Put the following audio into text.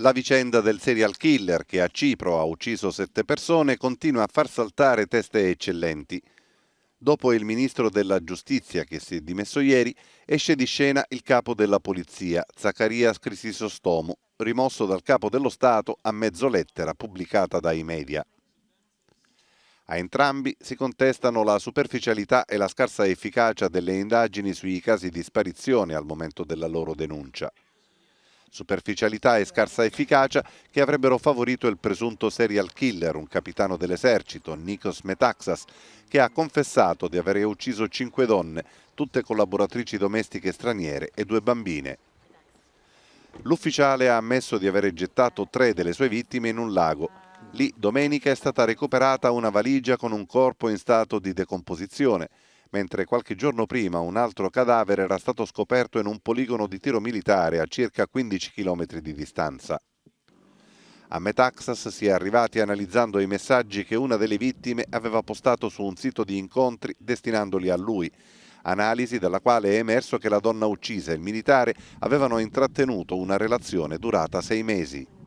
La vicenda del serial killer che a Cipro ha ucciso sette persone continua a far saltare teste eccellenti. Dopo il ministro della giustizia che si è dimesso ieri, esce di scena il capo della polizia, Zaccaria Crisisostomo, rimosso dal capo dello Stato a mezzo lettera pubblicata dai media. A entrambi si contestano la superficialità e la scarsa efficacia delle indagini sui casi di sparizione al momento della loro denuncia superficialità e scarsa efficacia che avrebbero favorito il presunto serial killer, un capitano dell'esercito, Nikos Metaxas, che ha confessato di aver ucciso cinque donne, tutte collaboratrici domestiche straniere e due bambine. L'ufficiale ha ammesso di aver gettato tre delle sue vittime in un lago. Lì domenica è stata recuperata una valigia con un corpo in stato di decomposizione mentre qualche giorno prima un altro cadavere era stato scoperto in un poligono di tiro militare a circa 15 km di distanza. A Metaxas si è arrivati analizzando i messaggi che una delle vittime aveva postato su un sito di incontri destinandoli a lui, analisi dalla quale è emerso che la donna uccisa e il militare avevano intrattenuto una relazione durata sei mesi.